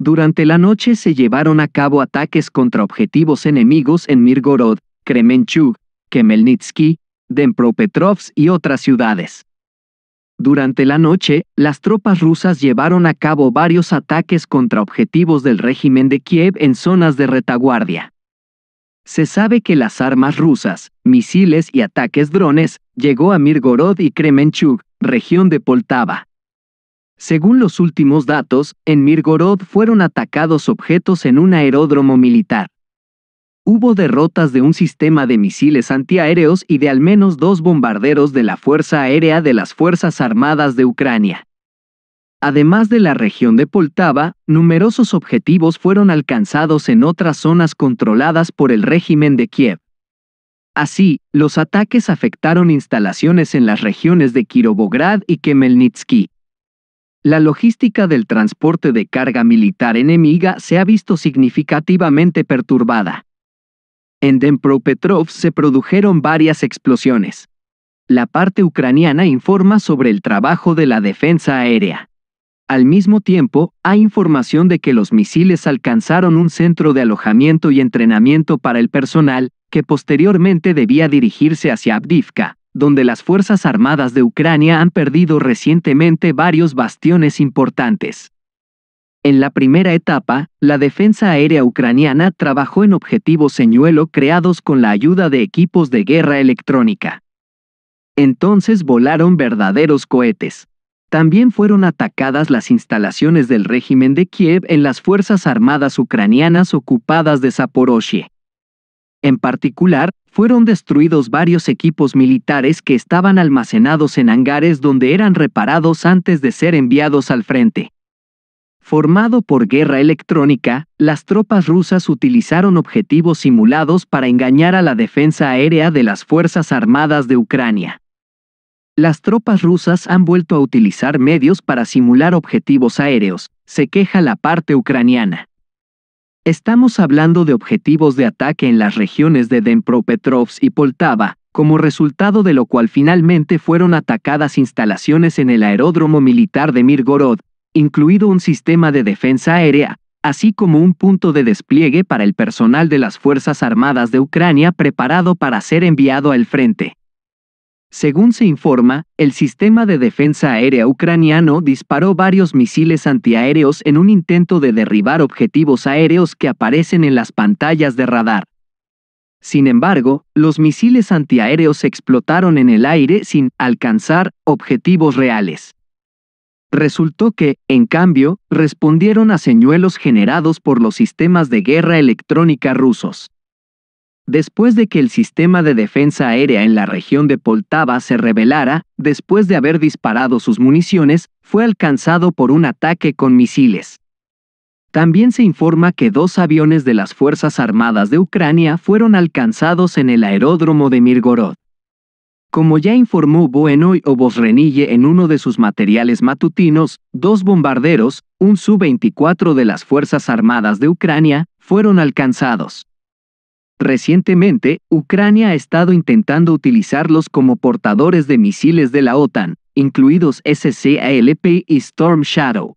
Durante la noche se llevaron a cabo ataques contra objetivos enemigos en Mirgorod, Kremenchug, Kemelnitsky, Dempropetrovsk y otras ciudades. Durante la noche, las tropas rusas llevaron a cabo varios ataques contra objetivos del régimen de Kiev en zonas de retaguardia. Se sabe que las armas rusas, misiles y ataques drones, llegó a Mirgorod y Kremenchug, región de Poltava. Según los últimos datos, en Mirgorod fueron atacados objetos en un aeródromo militar. Hubo derrotas de un sistema de misiles antiaéreos y de al menos dos bombarderos de la Fuerza Aérea de las Fuerzas Armadas de Ucrania. Además de la región de Poltava, numerosos objetivos fueron alcanzados en otras zonas controladas por el régimen de Kiev. Así, los ataques afectaron instalaciones en las regiones de Kirovograd y Kemelnitsky. La logística del transporte de carga militar enemiga se ha visto significativamente perturbada. En denpropetrov se produjeron varias explosiones. La parte ucraniana informa sobre el trabajo de la defensa aérea. Al mismo tiempo, hay información de que los misiles alcanzaron un centro de alojamiento y entrenamiento para el personal, que posteriormente debía dirigirse hacia Abdivka, donde las Fuerzas Armadas de Ucrania han perdido recientemente varios bastiones importantes. En la primera etapa, la defensa aérea ucraniana trabajó en objetivos señuelo creados con la ayuda de equipos de guerra electrónica. Entonces volaron verdaderos cohetes. También fueron atacadas las instalaciones del régimen de Kiev en las Fuerzas Armadas ucranianas ocupadas de Zaporozhye. En particular, fueron destruidos varios equipos militares que estaban almacenados en hangares donde eran reparados antes de ser enviados al frente. Formado por guerra electrónica, las tropas rusas utilizaron objetivos simulados para engañar a la defensa aérea de las Fuerzas Armadas de Ucrania. Las tropas rusas han vuelto a utilizar medios para simular objetivos aéreos, se queja la parte ucraniana. Estamos hablando de objetivos de ataque en las regiones de Dnipropetrovsk y Poltava, como resultado de lo cual finalmente fueron atacadas instalaciones en el aeródromo militar de Mirgorod, incluido un sistema de defensa aérea, así como un punto de despliegue para el personal de las Fuerzas Armadas de Ucrania preparado para ser enviado al frente. Según se informa, el sistema de defensa aérea ucraniano disparó varios misiles antiaéreos en un intento de derribar objetivos aéreos que aparecen en las pantallas de radar. Sin embargo, los misiles antiaéreos explotaron en el aire sin alcanzar objetivos reales. Resultó que, en cambio, respondieron a señuelos generados por los sistemas de guerra electrónica rusos después de que el sistema de defensa aérea en la región de Poltava se revelara, después de haber disparado sus municiones, fue alcanzado por un ataque con misiles. También se informa que dos aviones de las Fuerzas Armadas de Ucrania fueron alcanzados en el aeródromo de Mirgorod. Como ya informó Boenoy o Bosrenille en uno de sus materiales matutinos, dos bombarderos, un Su-24 de las Fuerzas Armadas de Ucrania, fueron alcanzados. Recientemente, Ucrania ha estado intentando utilizarlos como portadores de misiles de la OTAN, incluidos SCALP y Storm Shadow.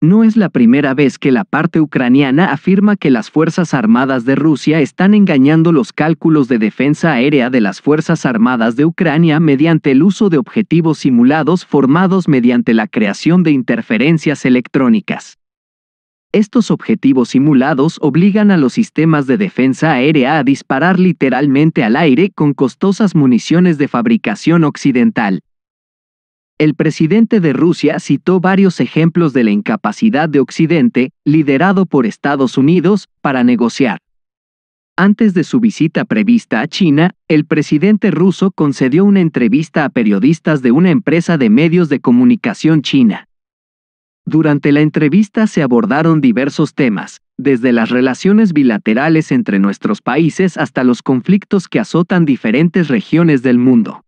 No es la primera vez que la parte ucraniana afirma que las Fuerzas Armadas de Rusia están engañando los cálculos de defensa aérea de las Fuerzas Armadas de Ucrania mediante el uso de objetivos simulados formados mediante la creación de interferencias electrónicas estos objetivos simulados obligan a los sistemas de defensa aérea a disparar literalmente al aire con costosas municiones de fabricación occidental. El presidente de Rusia citó varios ejemplos de la incapacidad de Occidente, liderado por Estados Unidos, para negociar. Antes de su visita prevista a China, el presidente ruso concedió una entrevista a periodistas de una empresa de medios de comunicación china. Durante la entrevista se abordaron diversos temas, desde las relaciones bilaterales entre nuestros países hasta los conflictos que azotan diferentes regiones del mundo.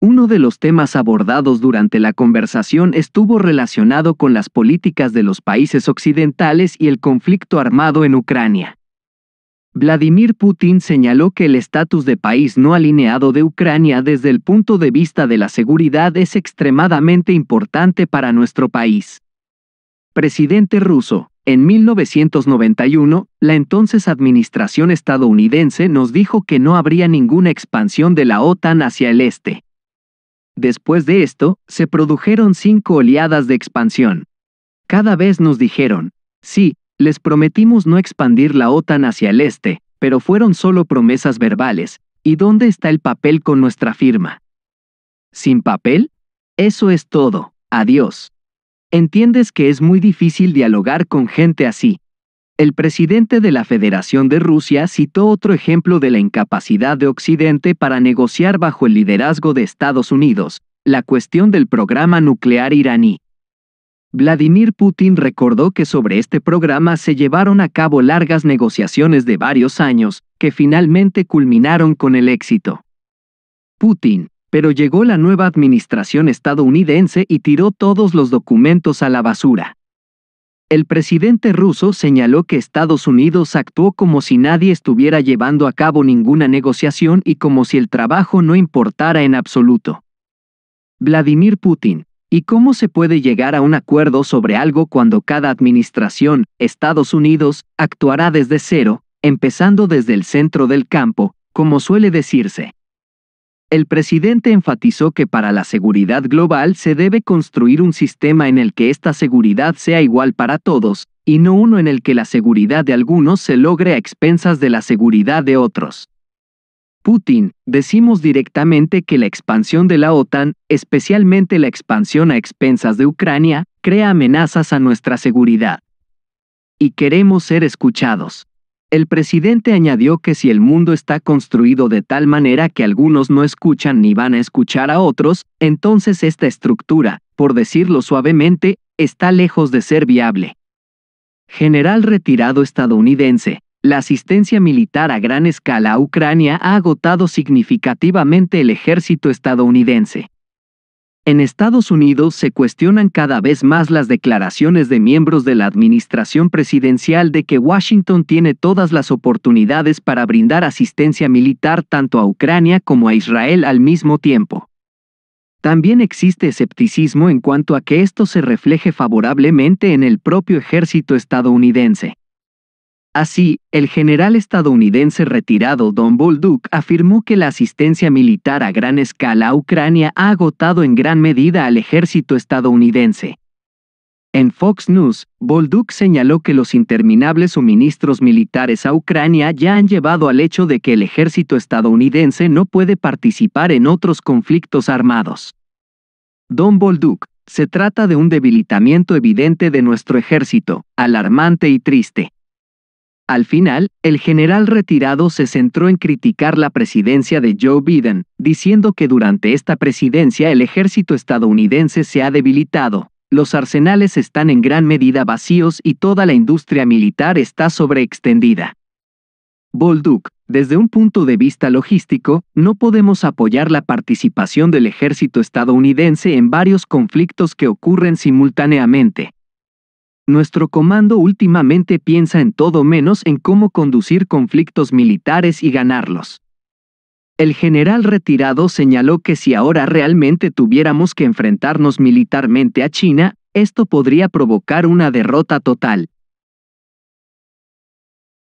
Uno de los temas abordados durante la conversación estuvo relacionado con las políticas de los países occidentales y el conflicto armado en Ucrania. Vladimir Putin señaló que el estatus de país no alineado de Ucrania desde el punto de vista de la seguridad es extremadamente importante para nuestro país. Presidente ruso, en 1991, la entonces administración estadounidense nos dijo que no habría ninguna expansión de la OTAN hacia el este. Después de esto, se produjeron cinco oleadas de expansión. Cada vez nos dijeron, sí, les prometimos no expandir la OTAN hacia el este, pero fueron solo promesas verbales. ¿Y dónde está el papel con nuestra firma? ¿Sin papel? Eso es todo. Adiós. Entiendes que es muy difícil dialogar con gente así. El presidente de la Federación de Rusia citó otro ejemplo de la incapacidad de Occidente para negociar bajo el liderazgo de Estados Unidos, la cuestión del programa nuclear iraní. Vladimir Putin recordó que sobre este programa se llevaron a cabo largas negociaciones de varios años, que finalmente culminaron con el éxito. Putin, pero llegó la nueva administración estadounidense y tiró todos los documentos a la basura. El presidente ruso señaló que Estados Unidos actuó como si nadie estuviera llevando a cabo ninguna negociación y como si el trabajo no importara en absoluto. Vladimir Putin, ¿Y cómo se puede llegar a un acuerdo sobre algo cuando cada administración, Estados Unidos, actuará desde cero, empezando desde el centro del campo, como suele decirse? El presidente enfatizó que para la seguridad global se debe construir un sistema en el que esta seguridad sea igual para todos, y no uno en el que la seguridad de algunos se logre a expensas de la seguridad de otros. Putin, decimos directamente que la expansión de la OTAN, especialmente la expansión a expensas de Ucrania, crea amenazas a nuestra seguridad. Y queremos ser escuchados. El presidente añadió que si el mundo está construido de tal manera que algunos no escuchan ni van a escuchar a otros, entonces esta estructura, por decirlo suavemente, está lejos de ser viable. General retirado estadounidense, la asistencia militar a gran escala a Ucrania ha agotado significativamente el ejército estadounidense. En Estados Unidos se cuestionan cada vez más las declaraciones de miembros de la administración presidencial de que Washington tiene todas las oportunidades para brindar asistencia militar tanto a Ucrania como a Israel al mismo tiempo. También existe escepticismo en cuanto a que esto se refleje favorablemente en el propio ejército estadounidense. Así, el general estadounidense retirado Don Bolduc afirmó que la asistencia militar a gran escala a Ucrania ha agotado en gran medida al ejército estadounidense. En Fox News, Bolduc señaló que los interminables suministros militares a Ucrania ya han llevado al hecho de que el ejército estadounidense no puede participar en otros conflictos armados. Don Bolduc, se trata de un debilitamiento evidente de nuestro ejército, alarmante y triste. Al final, el general retirado se centró en criticar la presidencia de Joe Biden, diciendo que durante esta presidencia el ejército estadounidense se ha debilitado, los arsenales están en gran medida vacíos y toda la industria militar está sobreextendida. Bolduc, desde un punto de vista logístico, no podemos apoyar la participación del ejército estadounidense en varios conflictos que ocurren simultáneamente, nuestro comando últimamente piensa en todo menos en cómo conducir conflictos militares y ganarlos. El general retirado señaló que si ahora realmente tuviéramos que enfrentarnos militarmente a China, esto podría provocar una derrota total.